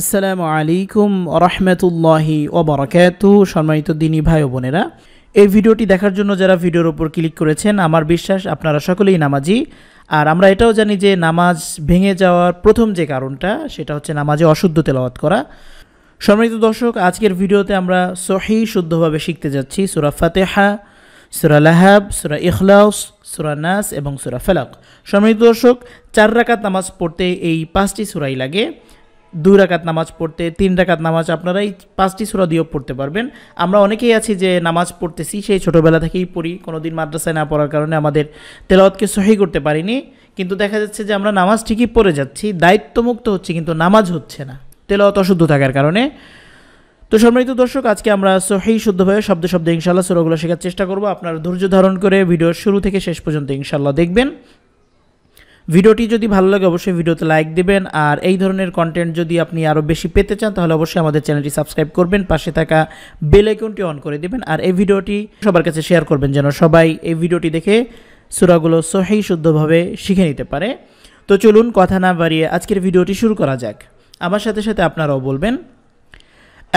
আসসালামু আলাইকুম রহমতুল্লাহি ওবরাকাত সম্মানিত দিনী ভাই ও বোনেরা এই ভিডিওটি দেখার জন্য যারা ভিডিওর ওপর ক্লিক করেছেন আমার বিশ্বাস আপনারা সকলেই নামাজি আর আমরা এটাও জানি যে নামাজ ভেঙে যাওয়ার প্রথম যে কারণটা সেটা হচ্ছে নামাজে অশুদ্ধ তেলাওয়াত করা সম্মানিত দর্শক আজকের ভিডিওতে আমরা সহি শুদ্ধভাবে শিখতে যাচ্ছি সুরা ফাতেহা সুরা লাহাব সুরা ইখলাউস সুরা নাস এবং সুরা ফেলাক সম্মানিত দর্শক চার রাকাত নামাজ পড়তে এই পাঁচটি সুরাই লাগে দুই রাকাত নামাজ পড়তে তিন রাকাত নামাজ আপনারা এই পাঁচটি সুরা দিয়েও পড়তে পারবেন আমরা অনেকেই আছি যে নামাজ পড়তেছি সেই ছোটোবেলা থেকেই পড়ি কোনো দিন মাদ্রাসায় না পড়ার কারণে আমাদের তেলাওয়াতকে সহি করতে পারিনি কিন্তু দেখা যাচ্ছে যে আমরা নামাজ ঠিকই পড়ে যাচ্ছি দায়িত্বমুক্ত হচ্ছে কিন্তু নামাজ হচ্ছে না তেলাওয়াত অশুদ্ধ থাকার কারণে তো সম্মানিত দর্শক আজকে আমরা সহি শুদ্ধভাবে শব্দ শব্দে ইনশাল্লাহ সুরাগুলো শেখার চেষ্টা করব আপনারা ধৈর্য ধারণ করে ভিডিও শুরু থেকে শেষ পর্যন্ত ইনশাল্লাহ দেখবেন ভিডিওটি যদি ভালো লাগে অবশ্যই ভিডিওতে লাইক দিবেন আর এই ধরনের কন্টেন্ট যদি আপনি আরও বেশি পেতে চান তাহলে অবশ্যই আমাদের চ্যানেলটি সাবস্ক্রাইব করবেন পাশে থাকা বেল আইকনটি অন করে দেবেন আর এই ভিডিওটি সবার কাছে শেয়ার করবেন যেন সবাই এই ভিডিওটি দেখে সুরাগুলো সহি শুদ্ধভাবে শিখে নিতে পারে তো চলুন কথা না বাড়িয়ে আজকের ভিডিওটি শুরু করা যাক আমার সাথে সাথে আপনারাও বলবেন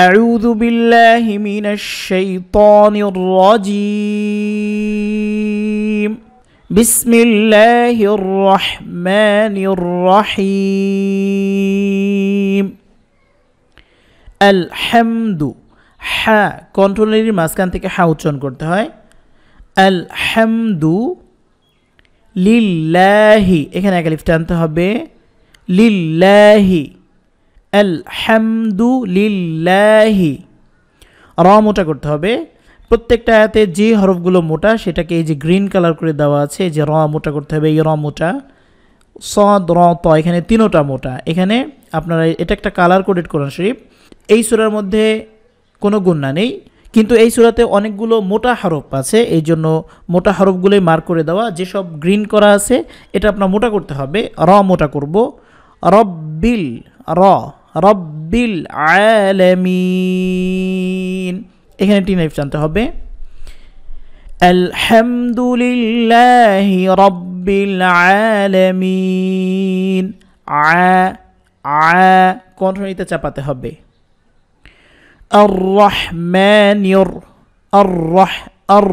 أعوذ بالله من الشيطان الرجيم بسم الله الرحمن الرحيم الحمد হা কন্ট্রোলারির মাঝখান থেকে হা উচ্চারণ করতে হয় الحمد لله এখানে একালিফ আনতে হবে لله الحمد لله রমোটা করতে হবে প্রত্যেকটা আয়াতে যে হরফগুলো মোটা সেটাকে এই যে গ্রিন কালার করে দেওয়া আছে যে র মোটা করতে হবে এই র মোটা স র ত এখানে তিনোটা মোটা এখানে আপনারা এটা একটা কালার কোডেড করেন শরীফ এই সুরার মধ্যে কোনো গুণা নেই কিন্তু এই সুরাতে অনেকগুলো মোটা হরফ আছে এই জন্য মোটা হরফগুলোই মার্ক করে দেওয়া যেসব গ্রিন করা আছে এটা আপনার মোটা করতে হবে র মোটা করব রব্বিল র রব্বিল আলামিন এখানে টি নাইফ জানতে হবে আলহামদুলিল্লাহ রব্বিল আলামিন আ আ কণ্ঠনীতে চাপাতে হবে আর রহম্যানিয়র আর রহ আর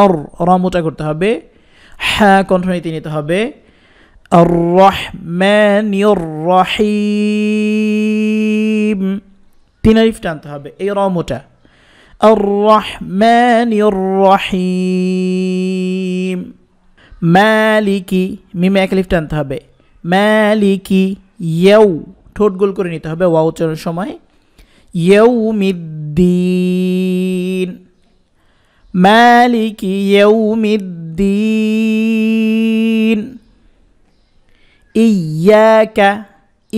আর রমোটা করতে হবে হ্যাঁ কণ্ঠনীতি নিতে হবে আর রহম্যানিয়র রহিম তিন তিনারিফ টানতে হবে এই রমোটা আর-রহমানির রহিম মালিকি মিমে এক লিফট আনতে হবে মালিকি ইয়েউ ঠোঁট গোল করে নিতে হবে ওয়া উচ্চারণের সময় ইয়ৌমিদ্দিন মালিকি ইয়ৌমিদ্দিন ইয়াকা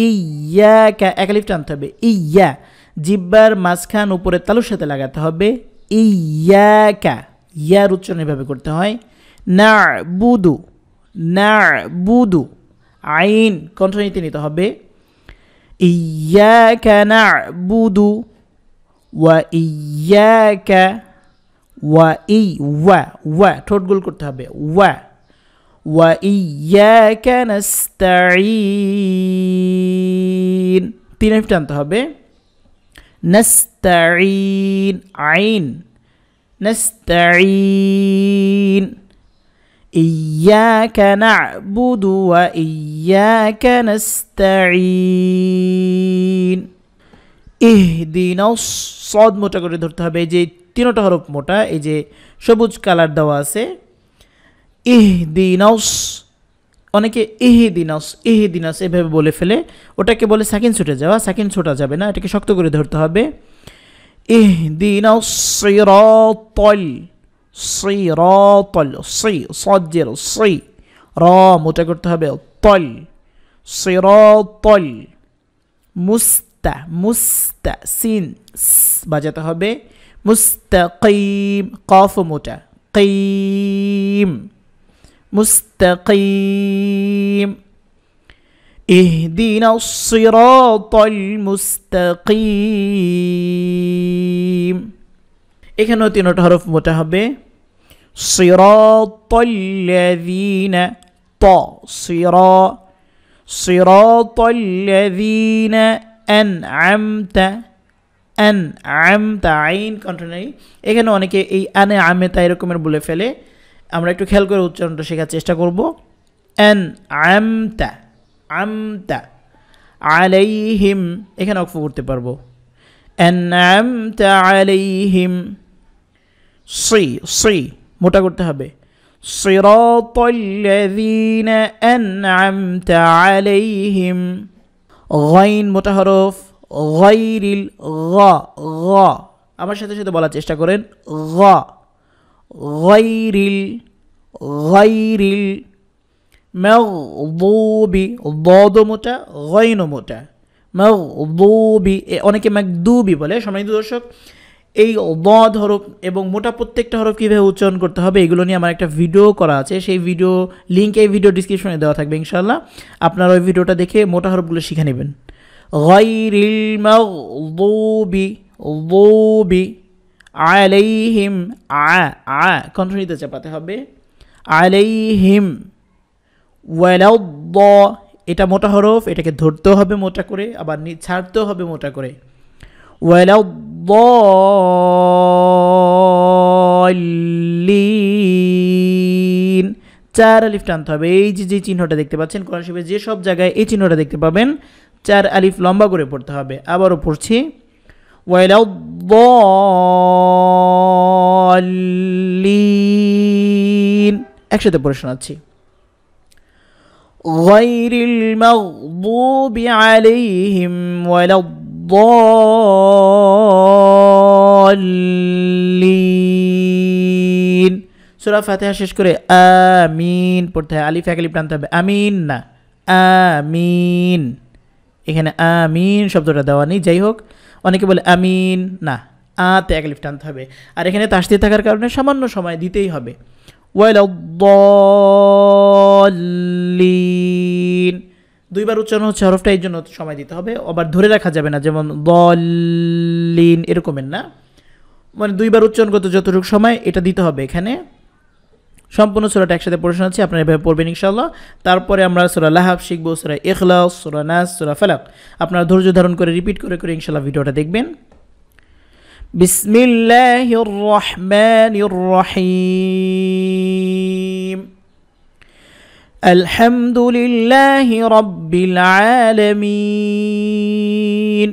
ইয়াকা এক লিফট আনতে হবে ইয়া জিব্বার মাঝখান উপরে তালুর সাথে লাগাতে হবে ইয়াকা ইয়ার উচ্চারণ এভাবে করতে হয় না বুদু না বুদু আইন কণ্ঠনীতি নিতে হবে ইয়াকা না বুদু ওয়া ইয়াকা ওয়া ই ওয়া ওয়া ঠোঁট গোল করতে হবে ওয়া ওয়া ইয়াকা নাস্তাইন তিন টানতে হবে نستعين عين نستعين إياك نعبد وإياك نستعين ইহদিন সদ মোটা করে ধরতে হবে যে তিনোটা হরফ মোটা এই যে সবুজ কালার দেওয়া আছে ইহদিন অনেকে এহে এহেদিনাস এভাবে বলে ফেলে ওটাকে বলে সাকিন ছুটে যাওয়া সাকিন ছোটা যাবে না এটাকে শক্ত করে ধরতে হবে এহ সিরাতল সিরাতল সি সজ্জের সি র মোটা করতে হবে তল তল মুস্তা মুস্তা সিন বাজাতে হবে কৈম কফ মোটা কৈম مستقيم اهدنا الصراط المستقيم এখানেও তিনটা হরফ মোটা হবে صراط الذين ط صرا صراط الذين أنعمت أنعمت عين কন্ট্রোনারি এখানে অনেকে এই আনে আমেতা এরকমের বলে ফেলে আমরা একটু খেয়াল করে উচ্চারণটা শেখার চেষ্টা করব অ্যান আমতা আমতা আলাইহিম এখানে অক্ষ করতে পারবো অ্যান আমতা আলাইহিম সি সি মোটা করতে হবে صراط الذين أنعمت عليهم غين متحرف غير الغا غا আমার সাথে সাথে বলার চেষ্টা করেন غا গইরিল গইরিল মৌবি বদ মোটা গইন মোটা মৌবি অনেকে ম্যাকদুবি বলে সম্মানিত দর্শক এই বদ হরফ এবং মোটা প্রত্যেকটা হরফ কীভাবে উচ্চারণ করতে হবে এগুলো নিয়ে আমার একটা ভিডিও করা আছে সেই ভিডিও লিঙ্ক এই ভিডিও ডিসক্রিপশনে দেওয়া থাকবে ইনশাল্লাহ আপনারা ওই ভিডিওটা দেখে মোটা হরফগুলো শিখে নেবেন গইরিল মৌবি বৌবি আলাইহিম আ আ কণ্ঠনীতে চাপাতে হবে আলাইহিম ওয়ালাউদ্দ এটা মোটা হরফ এটাকে ধরতেও হবে মোটা করে আবার ছাড়তেও হবে মোটা করে ওয়ালাউদ্দ চার আলিফ টানতে হবে এই যে যে চিহ্নটা দেখতে পাচ্ছেন কোরআন শরীফে যে সব জায়গায় এই চিহ্নটা দেখতে পাবেন চার আলিফ লম্বা করে পড়তে হবে আবারও পড়ছি ولا الضالين একসাথে পড়ে শোনাচ্ছি غير المغضوب عليهم ولا الضالين সুরা ফাতিহা শেষ করে আমিন পড়তে হয় আলিফ এক আলিফ টানতে হবে আমিন না আমিন এখানে আমিন শব্দটা দেওয়া নেই যাই হোক অনেকে বলে আমিন না তে এক লিফ্ট টানতে হবে আর এখানে দিয়ে থাকার কারণে সামান্য সময় দিতেই হবে ওয়ালিন দুইবার উচ্চারণ হচ্ছে হরফটা এই জন্য সময় দিতে হবে আবার ধরে রাখা যাবে না যেমন দলিন এরকমের না মানে দুইবার উচ্চারণ করতে যতটুকু সময় এটা দিতে হবে এখানে সম্পূর্ণ সুরাটা একসাথে পড়ে শোনাচ্ছি আপনারা এভাবে পড়বেন ইনশাল্লাহ তারপরে আমরা সুরা লাহাব শিখবো সুরা ইখলাস সুরা নাস সুরা ফালাক আপনারা ধৈর্য ধারণ করে রিপিট করে করে ইনশাল্লাহ ভিডিওটা দেখবেন بسم الله الرحمن الرحيم الحمد لله رب العالمين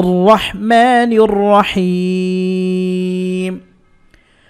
الرحمن الرحيم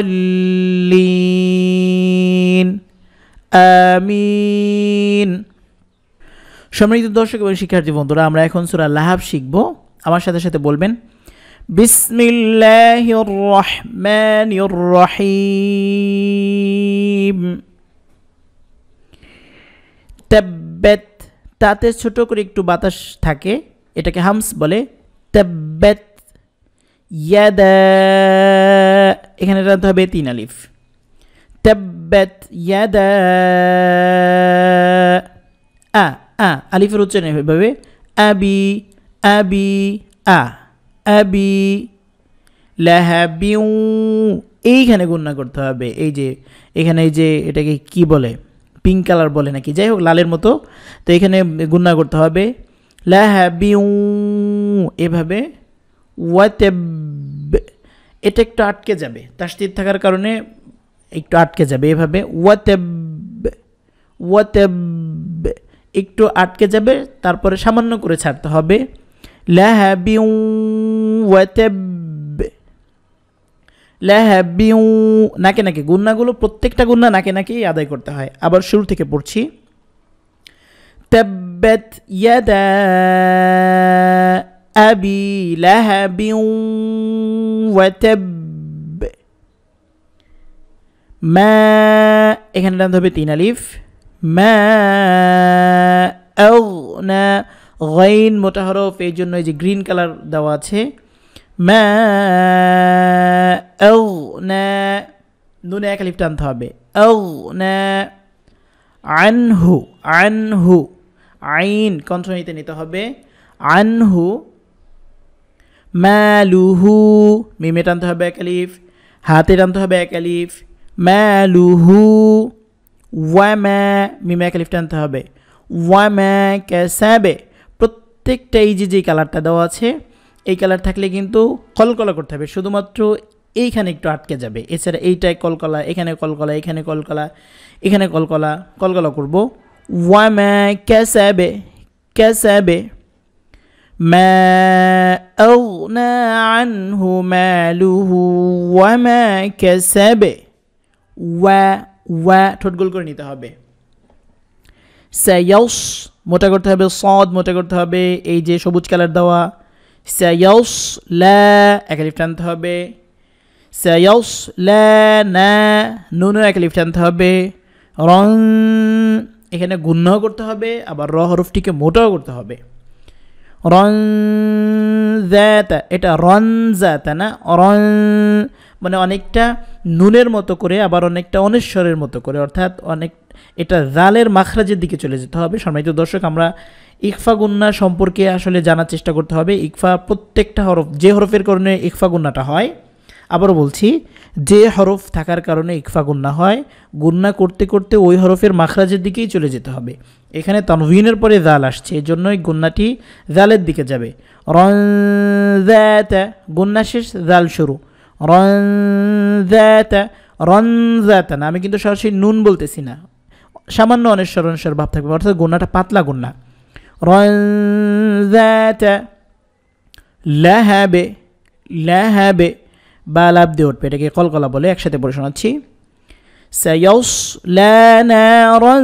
الضالين আমিন সম্মানিত দর্শক এবং শিক্ষার্থী বন্ধুরা আমরা এখন সুরা লাহাব শিখব আমার সাথে সাথে বলবেন বিসমিল্লাহির রহমানির রহিম তেব্বেত তাতে ছোট করে একটু বাতাস থাকে এটাকে হামস বলে তেব্বেত ইয়াদা এখানে রাখতে হবে তিন আলিফ তাব্বাত আ আ আলিফের উচ্চারণ এভাবে আবি আবি আ আবি লাহাবিউ এইখানে গুণনা করতে হবে এই যে এখানে এই যে এটাকে কি বলে পিঙ্ক কালার বলে নাকি যাই হোক লালের মতো তো এখানে গুণনা করতে হবে লাহাবিউ এভাবে ওয়াতেব এটা একটু আটকে যাবে তাস্তির থাকার কারণে একটু আটকে যাবে এভাবে ওয়াতেব ওয়াতেব একটু আটকে যাবে তারপরে সামান্য করে ছাড়তে হবে ল্যাহাবি নাকে নাকে গুন্নাগুলো প্রত্যেকটা গুন্না নাকে নাকি আদায় করতে হয় আবার শুরু থেকে পড়ছি তেব্বেত ইয়াদা আবি ল্যাহাবিউ ওয়াতাব ম্যা এখানে টানতে হবে তিন আলিফ মা না গইন মোটা হরফ এই জন্য এই যে গ্রিন কালার দেওয়া আছে মা না নুনে এক আলিফ টানতে হবে না আনহু আনহু আইন কণ্ঠ নিতে নিতে হবে আনহু ম্যালুহু মিমে টানতে হবে এক আলিফ হাতে টানতে হবে এক আলিফ ম্যালুহু ম্যা মিমে এক আলিফ টানতে হবে ওয়ামা ক্যাসাবে প্রত্যেকটা এই যে যে কালারটা দেওয়া আছে এই কালার থাকলে কিন্তু কলকলা করতে হবে শুধুমাত্র এইখানে একটু আটকে যাবে এছাড়া এইটায় কলকলা এখানে কলকলা এখানে কলকলা এখানে কলকলা কলকলা করবো ওয়া ওয়ামা ক্যাসাবে ক্যাসাবে ما أغنى عنه ماله وما كسب و و ঠোঁটগোল করে নিতে হবে স্যায়স মোটা করতে হবে সদ মোটা করতে হবে এই যে সবুজ কালার দেওয়া স্যায়স এক একালিফ আনতে হবে স্যায়স লা না এক একালিফ আনতে হবে রং এখানে গুণ্ণ করতে হবে আবার র হরফটিকে মোটাও করতে হবে রনজাতা এটা রনজাতা না রন মানে অনেকটা নুনের মতো করে আবার অনেকটা অনেশ্বরের মতো করে অর্থাৎ অনেক এটা জালের মাখরাজের দিকে চলে যেতে হবে সম্মানিত দর্শক আমরা ইকফা গুন্না সম্পর্কে আসলে জানার চেষ্টা করতে হবে ইকফা প্রত্যেকটা হরফ যে হরফের কারণে ইকফা গুন্নাটা হয় আবারও বলছি যে হরফ থাকার কারণে ইকফা গুন্না হয় গুন্না করতে করতে ওই হরফের মাখরাজের দিকেই চলে যেতে হবে এখানে তানভিনের পরে জাল আসছে এই জন্যই গুন্নাটি জালের দিকে যাবে রন গুন্না শেষ জাল শুরু রন রনজাতা না আমি কিন্তু সরাসরি নুন বলতেছি না সামান্য অনেশ্বর অনেশ্বর ভাব থাকবে অর্থাৎ গুন্নাটা পাতলা গুন্না রনজাতা লাহাবে লাহাবে বা লাভ দিয়ে উঠবে এটাকে কলকলা বলে একসাথে পড়ে শোনাচ্ছি سيصلى نارا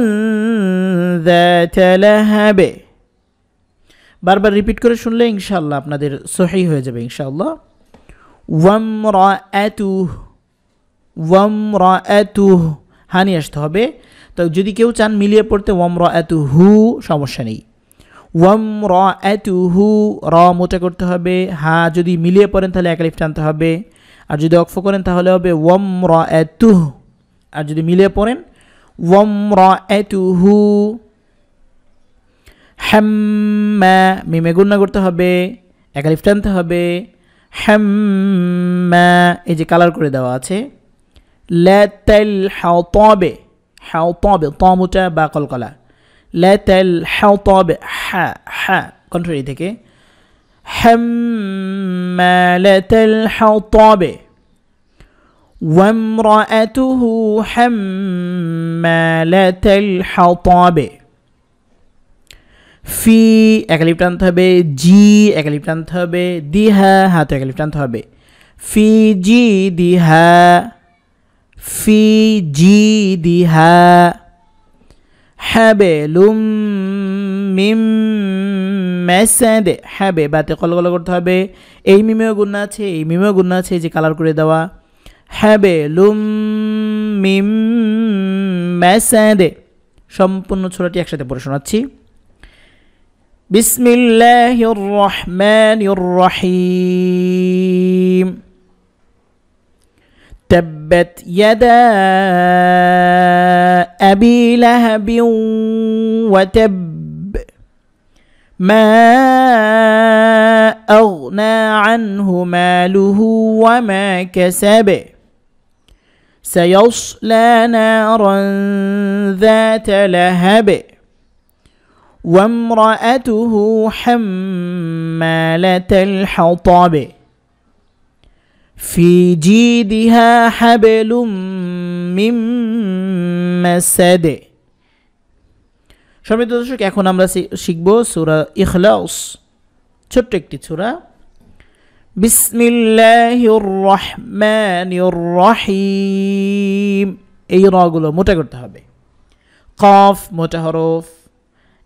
বারবার রিপিট করে শুনলে ইনশাল্লাহ আপনাদের সহি হয়ে যাবে ইনশাল্লাহ ওয়ামরাতু ওয়ামরাতু হানি আসতে হবে তো যদি কেউ চান মিলিয়ে পড়তে ওম র ওয়ামরাতু হু সমস্যা নেই র ওয়ামরাতু হু র মোটা করতে হবে হা যদি মিলিয়ে পড়েন তাহলে একালিফ টানতে হবে আর যদি অক্ফ করেন তাহলে হবে ওম র এতুহ আর যদি মিলে পড়েন ওম র এতুহু হ্যাম্মা মিমে গুণনা করতে হবে একালিফ টানতে হবে হ্যাম এই যে কালার করে দেওয়া আছে ল্যাতেল হাও তবে হ্যাও তবে তমুটা বা কলকলা ল্যাতেল হ্যাও তবে হ্যাঁ হ্যাঁ কন্ট্রি থেকে حمالة الحطب وامرأته حمالة الحطب في اغلبتان تهبه جي اغلبتان تهبه ديها هاتو اغلبتان تهبه في جي ديها في جي ديها হ্যাবেলুম মিম ম্যাসাদে হ্যাবে বাতে কলকলা করতে হবে এই মিমেও গুণনা আছে এই মিমেও গুণনা আছে যে কালার করে দেওয়া হ্যাবে লুম মিম ম্যাসাদে সম্পূর্ণ ছোরাটি একসাথে পড়ে শোনাচ্ছি বিসমিল্লাহির রহমানির রহিম تبت يدا ابي لهب وتب ما اغنى عنه ماله وما كسب سيصلى نارا ذات لهب وامراته حماله الحطب في جيدها حبل من مسد সম্মিলিত দর্শক এখন আমরা শিখব সূরা ইখলাস ছোট্ট একটি সূরা বিসমিল্লাহির রহমানির রহিম এই রগুলো মোটা করতে হবে কফ মোটা হরফ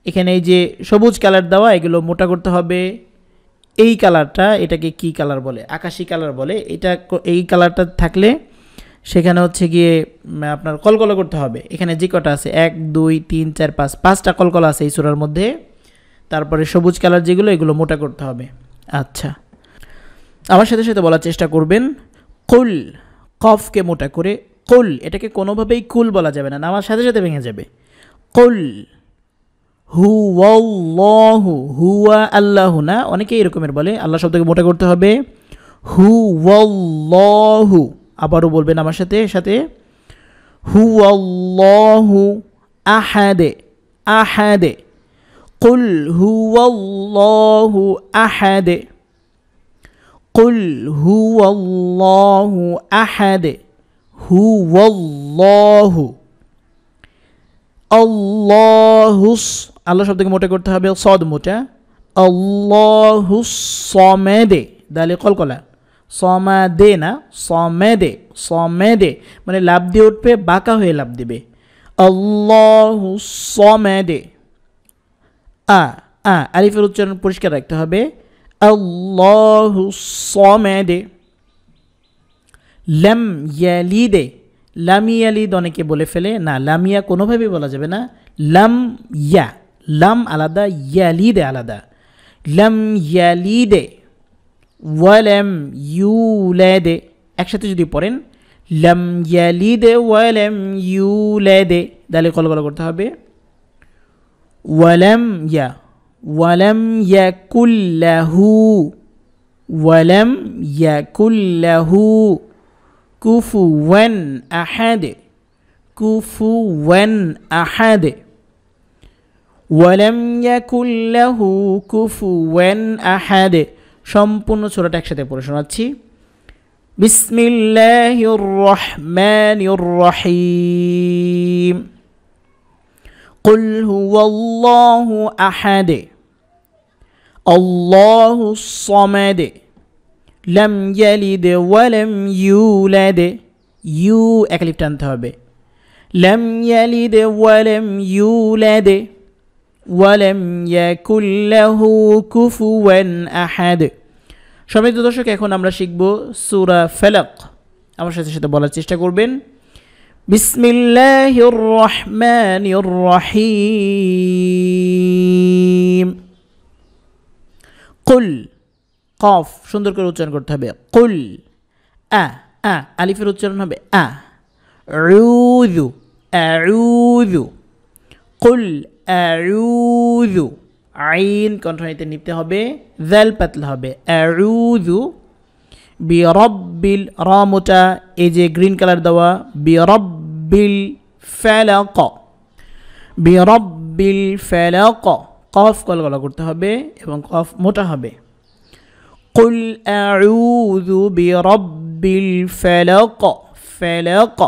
এখানে এই যে সবুজ কালার দেওয়া এগুলো মোটা করতে হবে এই কালারটা এটাকে কি কালার বলে আকাশি কালার বলে এটা এই কালারটা থাকলে সেখানে হচ্ছে গিয়ে আপনার কলকলা করতে হবে এখানে যে কটা আছে এক দুই তিন চার পাঁচ পাঁচটা কলকলা আছে এই চূড়ার মধ্যে তারপরে সবুজ কালার যেগুলো এগুলো মোটা করতে হবে আচ্ছা আমার সাথে সাথে বলার চেষ্টা করবেন কুল কফকে মোটা করে কুল এটাকে কোনোভাবেই কুল বলা যাবে না আমার সাথে সাথে ভেঙে যাবে কুল হু হুয়া আল্লাহু না অনেকেই এরকমের বলে আল্লাহ শব্দকে মোটা করতে হবে হু আবারও বলবেন আমার সাথে সাথে হু হুয়াল্লাহু আহাদে আহাদে কুল হু হুয়াল্লাহু আহাদে কুল হু হু আহাদে হুয়াল্লাহু আল্লাহুস আল্লাহ শব্দকে মোটা করতে হবে সদ মোটা আল্লাহু সমেদে দালে কলকলা সমাদে না সমেদে সমেদে মানে লাভ দিয়ে উঠবে বাঁকা হয়ে লাভ দেবে আল্লাহু সমেদে আ আ আরিফের উচ্চারণ পরিষ্কার রাখতে হবে আল্লাহু সমেদে লাম ইয়ালিদে লামিয়ালিদ অনেকে বলে ফেলে না লামিয়া কোনোভাবেই বলা যাবে না লাম ইয়া লাম আলাদা ইয়ালিদে আলাদা লাম ইয়ালিদে ওয়ালাম ইউলেদে একসাথে যদি পড়েন লাম ইয়ালিদে ওয়ালাম ইউলেদে তাহলে কলকল করতে হবে ওয়ালাম ইয়া ওয়ালাম ইয়াকুল্লাহু ওয়ালাম ইয়াকুল্লাহু কুফুওয়ান আহাদে কুফুওয়ান আহাদে ولم يكن له كفوا احد সম্পূর্ণ সূরাটা একসাথে পড়ে শোনাচ্ছি بسم الله الرحمن الرحيم قل هو الله احد الله الصمد لم يلد ولم يولد يو একলিফটা لم يلد ولم يولد ওয়ালেম ইয়াকুল্লাহু কুফুওয়ান আহাদ সবাই দর্শক এখন আমরা শিখব সূরা ফালাক আমার সাথে সাথে বলার চেষ্টা করবেন বিসমিল্লাহির রহমানির রহিম কুল কফ সুন্দর করে উচ্চারণ করতে হবে কুল আ আ আলিফের উচ্চারণ হবে আ রুদু আউযু কুল অ্যারুজু আইন কণ্ঠনীতে নিতে হবে জাল পাতলা হবে অ্যারুজু বিরব্বিল র মোটা এই যে গ্রিন কালার দেওয়া বিরব্বিল ফেলক বিরব্বিল ক কফ কল গলা করতে হবে এবং কফ মোটা হবে কুল আউযু ক ফালাক ক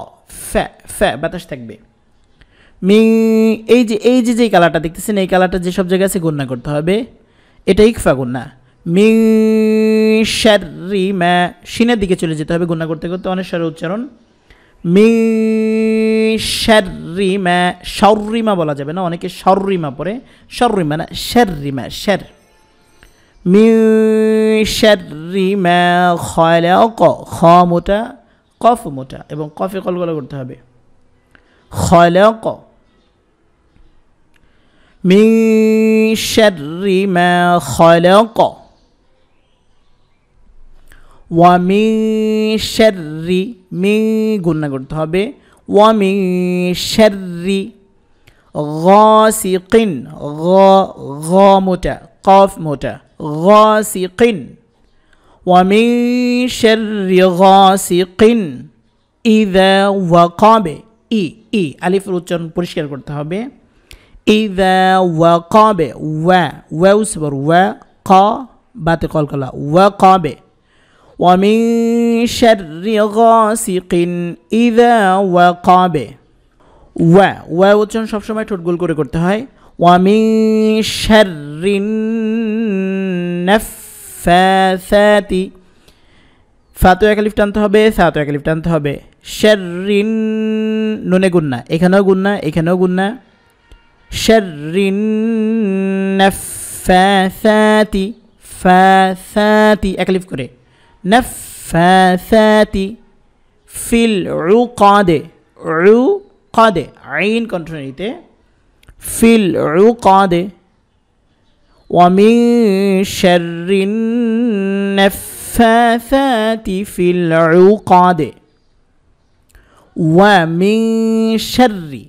ফ্যা ফ্যা বাতাস থাকবে মি এই যে এই যে যেই কালারটা দেখতেছেন এই কালারটা যেসব জায়গায় আছে গণ্যা করতে হবে এটা ইকফা গণ্যা মি শ্যারি ম্যা সিনের দিকে চলে যেতে হবে গণ্যা করতে করতে অনেক স্বরের উচ্চারণ মি ম্যা সর্রিমা বলা যাবে না অনেকে সর্রিমা পরে সর্রিমা মানে না ম্যা শ্যার মি শ্যারিমা খয়ালে ক খ মোটা কফ মোটা এবং কফে কলগলা করতে হবে খয়ালে ক من شر ما خلق ومن شر من قلنا قلت হবে ওয়ামি শারি غاسقين غا غا موتا قاف متى غاسق ومن شر غاسق إذا وقب إي إي ألف উচ্চারণ পরিষ্কার قلت হবে إذا وقاب و واو صبر وقا بات قال كلا وقاب ومن شر غاسق إذا وقاب و واو উচ্চারণ সবসময় ঠোঁট গোল করে করতে হয় ومن شر النفاثات ফাতো একালিফ টানতে হবে সাতো একালিফ টানতে হবে শারিন নুনে গুন্না এখানেও গুন্না এখানেও গুন্না شر النفاثات فاثات اكلف كره نفاثات في العقد عقد عين كنترنيت في العقد ومن شر النفاثات في العقد ومن شر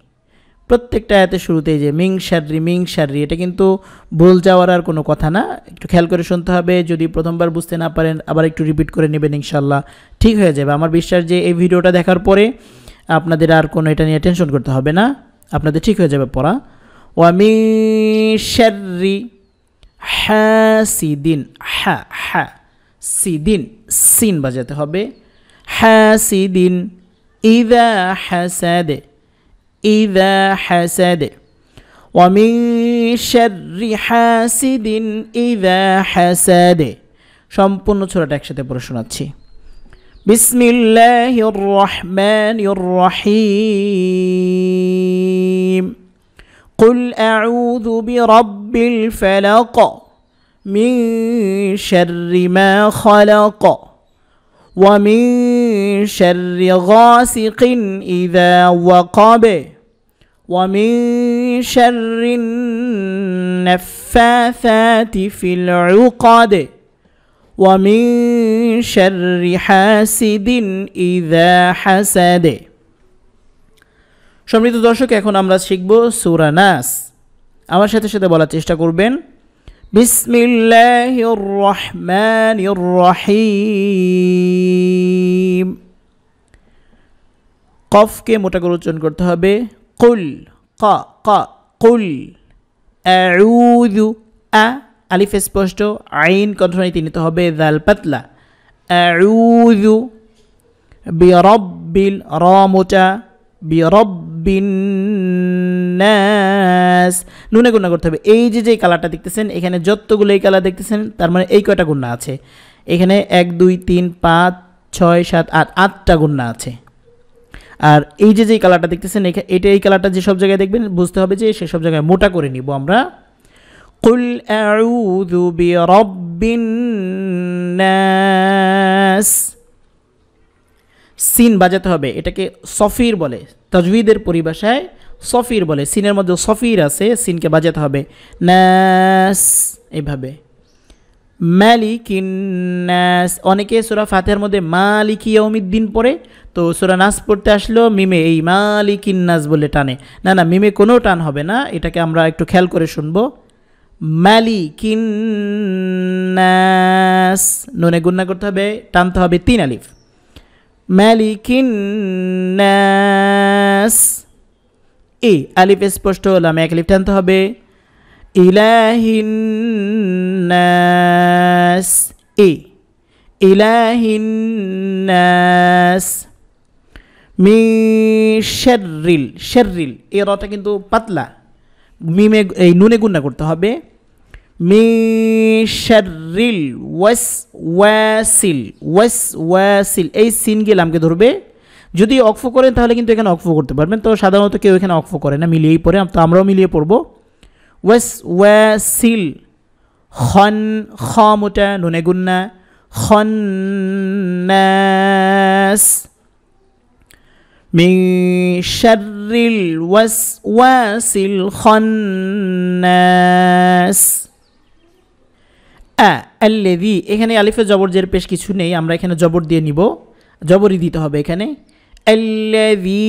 প্রত্যেকটা এতে শুরুতেই যে মিং শার্রি মিং শার্রি এটা কিন্তু ভুল যাওয়ার আর কোনো কথা না একটু খেয়াল করে শুনতে হবে যদি প্রথমবার বুঝতে না পারেন আবার একটু রিপিট করে নেবেন ইনশাল্লাহ ঠিক হয়ে যাবে আমার বিশ্বাস যে এই ভিডিওটা দেখার পরে আপনাদের আর কোনো এটা নিয়ে টেনশন করতে হবে না আপনাদের ঠিক হয়ে যাবে পড়া আমি শার্রি হ্যাঁ সিদিন হ্যাঁ হ্যাঁ সিদিন সিন বাজাতে হবে হ্যাঁ সিদিন ইদা হ্যাঁ إذا حسد ومن شر حاسد إذا حسد সম্পূর্ণ ছোটটা একসাথে পড়ে بسم الله الرحمن الرحيم قل أعوذ برب الفلق من شر ما خلق ومن شر غاسق إذا وقب ومن شر النفاثات في العقد ومن شر حاسد إذا حسد সম্মিলিত দর্শক এখন আমরা শিখব সুরা নাস আমার সাথে সাথে বলার চেষ্টা করবেন বিসমিল্লাহির রহমানির রহিম কফকে মোটা করে উচ্চারণ করতে হবে কুল ক ক কুল আউযু আ আলিফ স্পষ্ট আইন কণ্ঠনায় তিনিতে হবে জাল পাতলা আউযু বিরব্বিল র মোটা বিরব্বিন নাস নুনে গুণা করতে হবে এই যে যে কালারটা দেখতেছেন এখানে যতগুলো এই কালার দেখতেছেন তার মানে এই কয়টা গুণা আছে এখানে এক দুই তিন পাঁচ ছয় সাত আট আটটা গুণা আছে আর এই যে যে কালারটা দেখতেছেন এটা এই কালারটা সব জায়গায় দেখবেন বুঝতে হবে যে সেসব জায়গায় মোটা করে নিব আমরা কুল সিন বাজাতে হবে এটাকে সফির বলে তাজবিদের পরিভাষায় সফির বলে সিনের মধ্যে সফির আছে সিনকে বাজাতে হবে ন্যাস এইভাবে ম্যালিকিন্নাস অনেকে সুরা ফাতেহার মধ্যে মালিকি দিন পড়ে তো সুরা নাস পড়তে আসলো মিমে এই মালিকিন্নাস বলে টানে না না মিমে কোনো টান হবে না এটাকে আমরা একটু খেয়াল করে শুনবো ম্যালিকিন্নাস নুনে গুন্না করতে হবে টানতে হবে তিন আলিফ ম্যালিকিন্নাস এ আলিফ স্পষ্ট হলাম এক আলিফ টানতে হবে ইলাহিন্নাস এ ইলাহিন্নাস মি শেররিল শেররিল এ রটা কিন্তু পাতলা মিমে এই নুনে গুন্না করতে হবে মি শেররিল ওয়াস ওয়াসিল ওয়াস ওয়াসিল এই সিন লামকে ধরবে যদি অক্ফ করেন তাহলে কিন্তু এখানে অক্ফ করতে পারবেন তো সাধারণত কেউ এখানে অক্ফ করে না মিলিয়েই পড়ে তো আমরাও মিলিয়ে পড়বো ওয়েস সিল খন খ মোটা নুনে গুন্না খন্নাস من شر الوسواس الخناس আল্লেদি এখানে আলিফে জবর জের পেশ কিছু নেই আমরা এখানে জবর দিয়ে নিব জবরই দিতে হবে এখানে আল্লাজি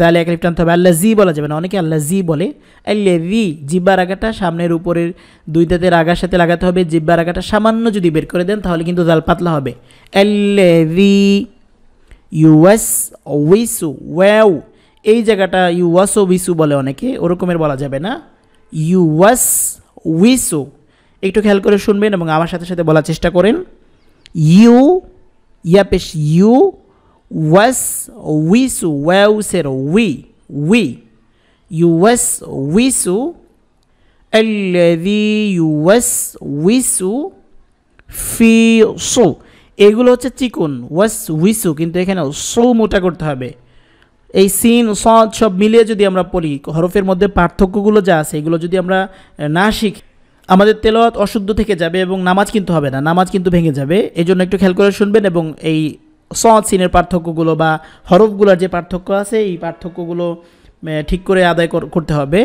দালে এক লিফট আনতে হবে আল্লাজি বলা যাবে না অনেকে আল্লাজি বলে আল্লাজি জিব্বার রাগাটা সামনের উপরের দুই দাঁতের আগার সাথে লাগাতে হবে জিব্বা রাগাটা সামান্য যদি বের করে দেন তাহলে কিন্তু দাল পাতলা হবে আল্লাজি ইউএস উইসু ওয়াও এই জায়গাটা ইউওয়াস ও উইসু বলে অনেকে ওরকমের বলা যাবে না ইউওয়াস উইসু একটু খেয়াল করে শুনবেন এবং আমার সাথে সাথে বলার চেষ্টা করেন ইউ ইয়া পেশ you you was we we you was ইউওয়াসউইসু ফি so এগুলো হচ্ছে চিকুন ওয়াস উইসু কিন্তু এখানে সো মোটা করতে হবে এই সিন সদ সব মিলিয়ে যদি আমরা পড়ি হরফের মধ্যে পার্থক্যগুলো যা আছে এগুলো যদি আমরা না শিখি আমাদের তেলত অশুদ্ধ থেকে যাবে এবং নামাজ কিন্তু হবে না নামাজ কিন্তু ভেঙে যাবে এই জন্য একটু খেয়াল করে শুনবেন এবং এই সৎ সিনের পার্থক্যগুলো বা হরফগুলোর যে পার্থক্য আছে এই পার্থক্যগুলো ঠিক করে আদায় করতে হবে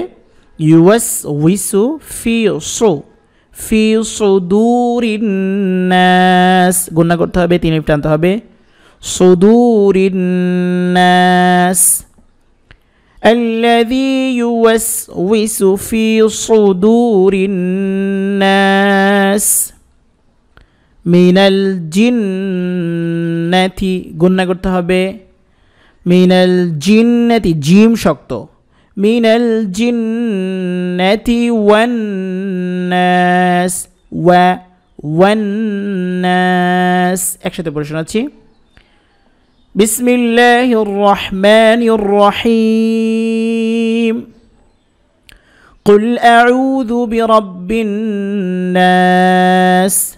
ইউএস উইসু ফিউসো ফিউসো দুরিন্নাস গণ্য করতে হবে তিনি টানতে হবে সুদুরিন্নাস الذي يوسوس في صدور الناس من الجنة جنة قلتها هبه من الجنة جيم شكت من الجنة والناس و والناس اكشن تبرشنا بسم الله الرحمن الرحيم قل أعوذ برب الناس